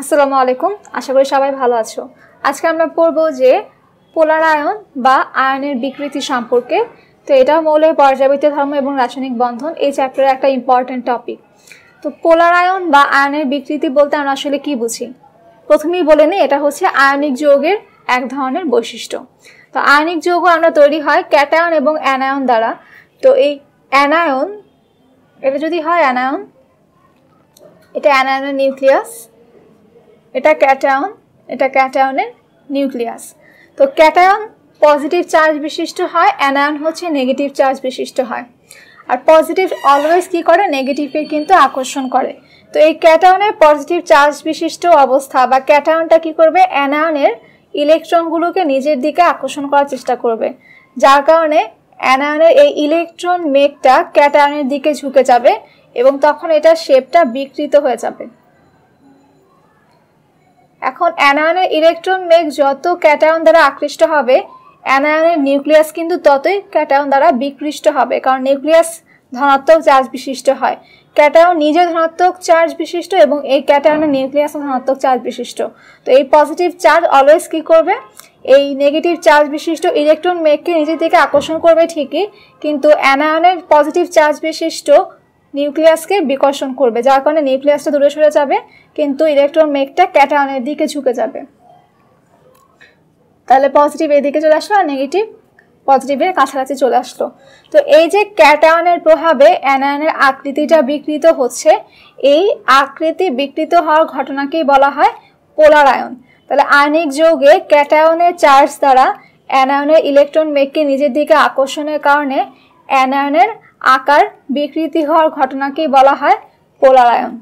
আসসালামু আলাইকুম আশা করি সবাই ভালো আছো আজকে আমরা পড়ব যে পোলার আয়ন বা আয়নের বিকৃতি সম্পর্কে তো এটা মৌলের পর্যাবৃত ধর্ম এবং রাসায়নিক বন্ধন এই চ্যাপ্টারের একটা ইম্পর্ট্যান্ট টপিক তো পোলার আয়ন বা আয়নের বিকৃতি বলতে আমরা আসলে কি বুঝি প্রথমেই বলে নিই এটা হচ্ছে আয়নিক যৌগের এক ধরনের বৈশিষ্ট্য তো আয়নিক যৌগ আমরা তৈরি হয় ক্যাটায়ন এবং অ্যানায়ন দ্বারা তো এই অ্যানায়ন এটা যদি হয় অ্যানায়ন এটা অ্যানায়নের নিউক্লিয়াস এটা ক্যাটায়ন এটা ক্যাটায়নের নিউক্লিয়াস তো ক্যাটায়ন পজিটিভ চার্জ বিশিষ্ট হয় অ্যানায়ন হচ্ছে নেগেটিভ চার্জ বিশিষ্ট হয় আর পজিটিভ অলওয়েজ কি করে নেগেটিভের কিন্তু আকর্ষণ করে তো এই ক্যাটায়নের পজিটিভ চার্জ বিশিষ্ট অবস্থা বা ক্যাটায়নটা কি করবে অ্যানায়নের ইলেকট্রনগুলোকে নিজের দিকে আকর্ষণ করার চেষ্টা করবে যার কারণে অ্যানায়নের এই ইলেকট্রন মেঘটা ক্যাটায়নের দিকে ঝুঁকে যাবে এবং তখন এটা শেপটা বিকৃত হয়ে যাবে এখন অ্যানায়নের ইলেকট্রন মেঘ যত ক্যাটায়ন দ্বারা আকৃষ্ট হবে অ্যানায়নের নিউক্লিয়াস কিন্তু ততই ক্যাটায়ন দ্বারা বিকৃষ্ট হবে কারণ নিউক্লিয়াস ধনাত্মক চার্জ বিশিষ্ট হয় ক্যাটায়ন নিজে ধনাত্মক চার্জ বিশিষ্ট এবং এই ক্যাটায়নের নিউক্লিয়াস ধনাত্মক চার্জ বিশিষ্ট তো এই পজিটিভ চার্জ অলওয়েজ কী করবে এই নেগেটিভ চার্জ বিশিষ্ট ইলেকট্রন মেঘকে নিজের দিকে আকর্ষণ করবে ঠিকই কিন্তু অ্যানায়নের পজিটিভ চার্জ বিশিষ্ট নিউক্লিয়াসকে বিকর্ষণ করবে যার কারণে নিউক্লিয়াসটা দূরে সরে যাবে কিন্তু ইলেকট্রন মেঘটা ক্যাটায়নের দিকে ঝুঁকে যাবে তাহলে পজিটিভ এদিকে চলে আসলো আর নেগেটিভ পজিটিভের কাছাকাছি চলে আসলো তো এই যে ক্যাটায়নের প্রভাবে অ্যানায়নের আকৃতিটা বিকৃত হচ্ছে এই আকৃতি বিকৃত হওয়ার ঘটনাকেই বলা হয় পোলারায়ন তাহলে আয়নিক যৌগে ক্যাটায়নের চার্জ দ্বারা অ্যানায়নের ইলেকট্রন মেঘকে নিজের দিকে আকর্ষণের কারণে অ্যানায়নের আকার বিকৃতি হওয়ার ঘটনাকে বলা হয় পোলারায়ন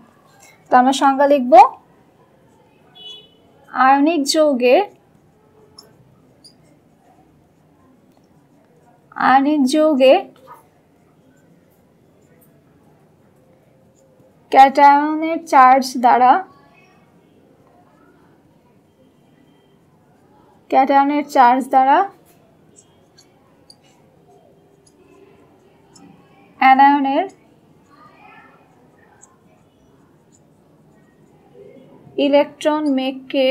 তো আমরা সংজ্ঞা লিখব আয়নিক যৌগে আয়নিক যৌগে ক্যাটায়নের চার্জ দ্বারা ক্যাটায়নের চার্জ দ্বারা অ্যানায়নের ইলেকট্রন মেঘকে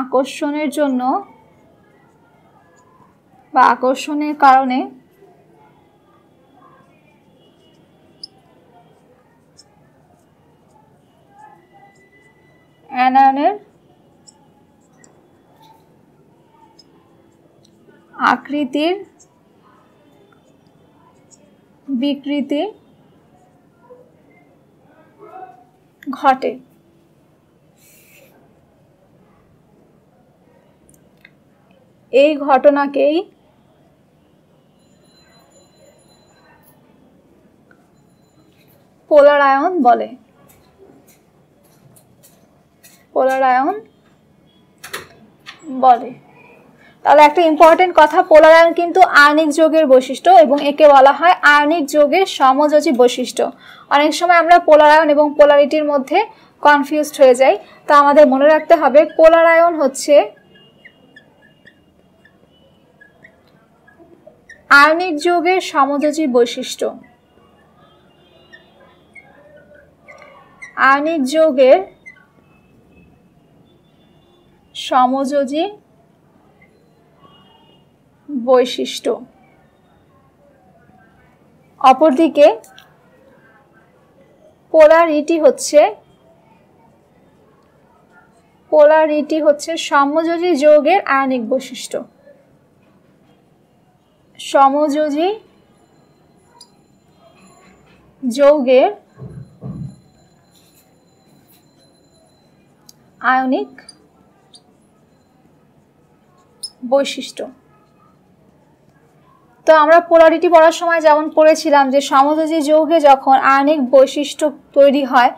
আকর্ষণের জন্য বা আকর্ষণের কারণে অ্যানায়নের আকৃতির বিকৃতি ঘটে এই ঘটনাকেই পোলারায়ন বলে পোলারায়ন বলে তাহলে একটা ইম্পর্টেন্ট কথা পোলারায়ন কিন্তু আয়নিক যোগের বৈশিষ্ট্য এবং একে বলা হয় আয়নিক যোগের সমযোজী বৈশিষ্ট্য অনেক সময় আমরা পোলারায়ন এবং পোলারিটির মধ্যে কনফিউজড হয়ে যাই তো আমাদের মনে রাখতে হবে পোলারায়ন হচ্ছে আয়নিক যোগের সমযোজী বৈশিষ্ট্য আয়নিক যোগের সমযোজী বৈশিষ্ট্য অপরদিকে পোলারিটি হচ্ছে পোলারিটি হচ্ছে সমযোজী যৌগের আয়নিক বৈশিষ্ট্য সমযোজী যৌগের আয়নিক বৈশিষ্ট্য তো আমরা পোলারিটি পড়ার সময় যেমন পড়েছিলাম যে সমযোজী যৌগে যখন আয়নিক বৈশিষ্ট্য তৈরি হয়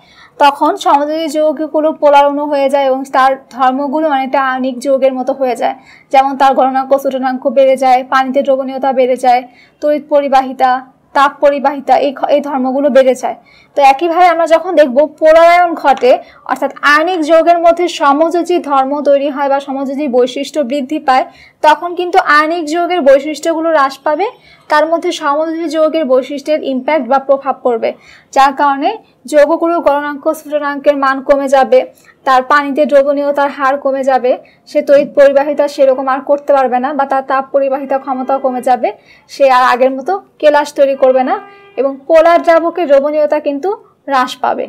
তখন সমযোজী যৌগগুলো পোলার অণু হয়ে যায় এবং তার ধর্মগুলো অনেকটা আয়নিক যৌগের মতো হয়ে যায় যেমন তার গণনাঙ্ক সুটনাঙ্ক বেড়ে যায় পানিতে দ্রবণীয়তা বেড়ে যায় তড়িৎ পরিবাহিতা তাপ পরিবাহিতা এই এই ধর্মগুলো বেড়ে যায় তো একইভাবে আমরা যখন দেখব পরায়ণ ঘটে অর্থাৎ আয়নিক যোগের মধ্যে সমযোজী ধর্ম তৈরি হয় বা সমযোজী বৈশিষ্ট্য বৃদ্ধি পায় তখন কিন্তু আয়নিক যোগের বৈশিষ্ট্যগুলো হ্রাস পাবে তার মধ্যে সমযোজী যোগের বৈশিষ্ট্যের ইম্প্যাক্ট বা প্রভাব পড়বে যার কারণে যৌগগুলোর গণনাঙ্ক স্ফুটনাঙ্কের মান কমে যাবে তার পানিতে দ্রবণীয়তার হার কমে যাবে সে তৈরি পরিবাহিতা সেরকম আর করতে পারবে না বা তার তাপ পরিবাহিতা ক্ষমতাও কমে যাবে সে আর আগের মতো কেলাস তৈরি করবে না এবং পোলার দ্রাবকের দ্রবণীয়তা কিন্তু হ্রাস পাবে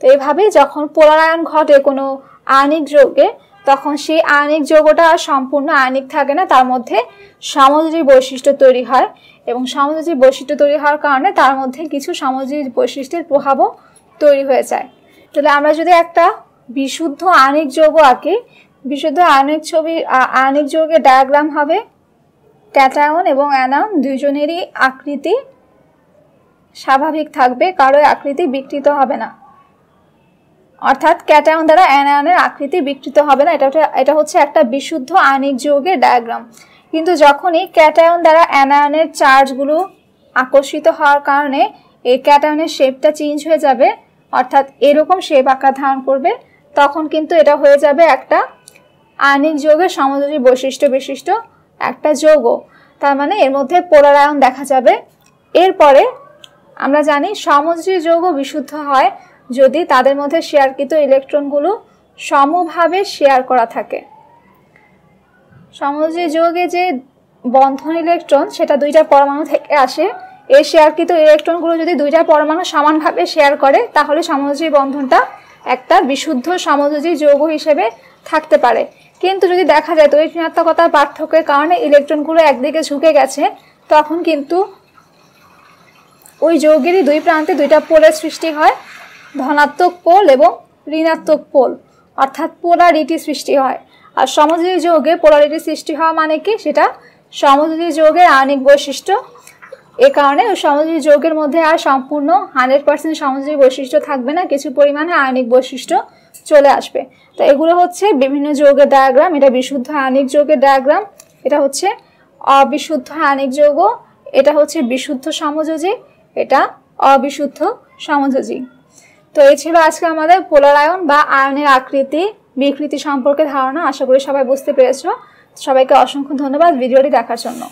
তো এভাবে যখন পোলারায়ন ঘটে কোনো আয়নিক যোগে তখন সেই আয়নিক যৌগটা আর সম্পূর্ণ আয়নিক থাকে না তার মধ্যে সমযোজী বৈশিষ্ট্য তৈরি হয় এবং সমযোজী বৈশিষ্ট্য তৈরি হওয়ার কারণে তার মধ্যে কিছু সমযোজী বৈশিষ্ট্যের প্রভাবও তৈরি হয়ে যায় তাহলে আমরা যদি একটা বিশুদ্ধ আয়নিক যৌগ আঁকি বিশুদ্ধ আয়নিক ছবি আয়নিক যৌগের ডায়াগ্রাম হবে ক্যাটায়ন এবং অ্যানায়ন দুজনেরই আকৃতি স্বাভাবিক থাকবে কারো আকৃতি বিকৃত হবে না অর্থাৎ ক্যাটায়ন দ্বারা অ্যানায়নের আকৃতি বিকৃত হবে না এটা এটা হচ্ছে একটা বিশুদ্ধ আণিক যৌগের ডায়াগ্রাম কিন্তু যখনই ক্যাটায়ন দ্বারা অ্যানায়নের চার্জগুলো আকর্ষিত হওয়ার কারণে এই ক্যাটায়নের শেপটা চেঞ্জ হয়ে যাবে অর্থাৎ এরকম শেপ আকার ধারণ করবে তখন কিন্তু এটা হয়ে যাবে একটা আণিক যৌগের সমযোজী বৈশিষ্ট্য বিশিষ্ট একটা যৌগ তার মানে এর মধ্যে পোলারায়ন দেখা যাবে এরপরে আমরা জানি সমযোজী যৌগ বিশুদ্ধ হয় যদি তাদের মধ্যে শেয়ারকৃত ইলেকট্রনগুলো সমভাবে শেয়ার করা থাকে সমযোজী যোগে যে বন্ধন ইলেকট্রন সেটা দুইটা পরমাণু থেকে আসে এই শেয়ারকৃত ইলেকট্রনগুলো যদি দুইটা পরমাণু সমানভাবে শেয়ার করে তাহলে সমযোজী বন্ধনটা একটা বিশুদ্ধ সমযোজী যৌগ হিসেবে থাকতে পারে কিন্তু যদি দেখা যায় তৈরি ঋণাত্মকতার পার্থক্যের কারণে ইলেকট্রনগুলো একদিকে ঝুঁকে গেছে তখন কিন্তু ওই যৌগেরই দুই প্রান্তে দুইটা পোলের সৃষ্টি হয় ধনাত্মক পোল এবং ঋণাত্মক পোল অর্থাৎ পোলারিটি সৃষ্টি হয় আর সমযোজী যোগে পোলারিটি সৃষ্টি হওয়া মানে কি সেটা সমযোজী যোগের আনিক বৈশিষ্ট্য এ কারণে সমযোজী যোগের মধ্যে আর সম্পূর্ণ হান্ড্রেড পার্সেন্ট সমযোজী বৈশিষ্ট্য থাকবে না কিছু পরিমাণে আয়নিক বৈশিষ্ট্য চলে আসবে তো এগুলো হচ্ছে বিভিন্ন যোগের ডায়াগ্রাম এটা বিশুদ্ধ আয়নিক যোগের ডায়াগ্রাম এটা হচ্ছে অবিশুদ্ধ আয়নিক যোগ এটা হচ্ছে বিশুদ্ধ সমযোজী এটা অবিশুদ্ধ সমযোজী তো এই ছিল আজকে আমাদের পোলার আয়ন বা আয়নের আকৃতি বিকৃতি সম্পর্কে ধারণা আশা করি সবাই বুঝতে পেরেছ সবাইকে অসংখ্য ধন্যবাদ ভিডিওটি দেখার জন্য